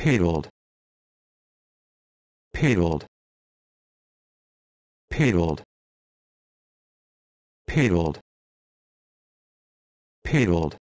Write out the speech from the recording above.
paddled paddled paddled paddled paddled